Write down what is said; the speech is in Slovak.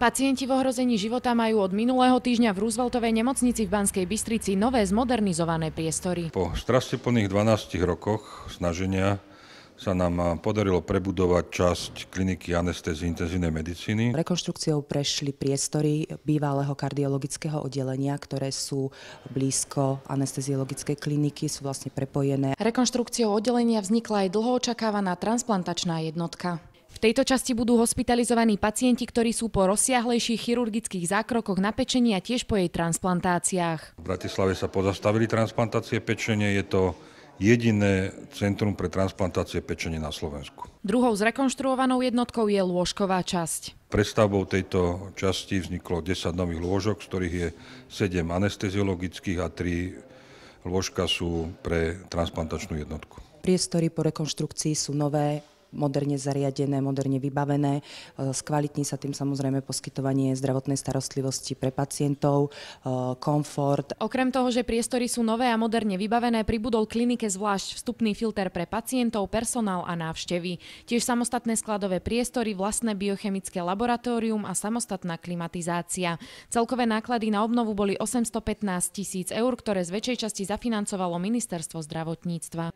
Pacienti v ohrození života majú od minulého týždňa v Rooseveltovej nemocnici v Banskej Bystrici nové zmodernizované priestory. Po strasteplných 12 rokoch snaženia sa nám podarilo prebudovať časť kliniky anestézy intenzívnej medicíny. Rekonštrukciou prešli priestory bývalého kardiologického oddelenia, ktoré sú blízko anestéziologickej kliniky, sú vlastne prepojené. Rekonštrukciou oddelenia vznikla aj dlho očakávaná transplantačná jednotka. V tejto časti budú hospitalizovaní pacienti, ktorí sú po rozsiahlejších chirurgických zákrokoch na pečenie a tiež po jej transplantáciách. V Bratislave sa pozastavili transplantácie pečenie, je to jediné centrum pre transplantácie pečenie na Slovensku. Druhou zrekonštruovanou jednotkou je lôžková časť. Predstavbou tejto časti vzniklo 10 nových lôžok, z ktorých je 7 anesteziologických a 3 lôžka sú pre transplantačnú jednotku. Priestory po rekonštrukcii sú nové, moderne zariadené, moderne vybavené. E, skvalitní sa tým samozrejme poskytovanie zdravotnej starostlivosti pre pacientov, e, komfort. Okrem toho, že priestory sú nové a moderne vybavené, pribudol klinike zvlášť vstupný filter pre pacientov, personál a návštevy. Tiež samostatné skladové priestory, vlastné biochemické laboratórium a samostatná klimatizácia. Celkové náklady na obnovu boli 815 tisíc eur, ktoré z väčšej časti zafinancovalo Ministerstvo zdravotníctva.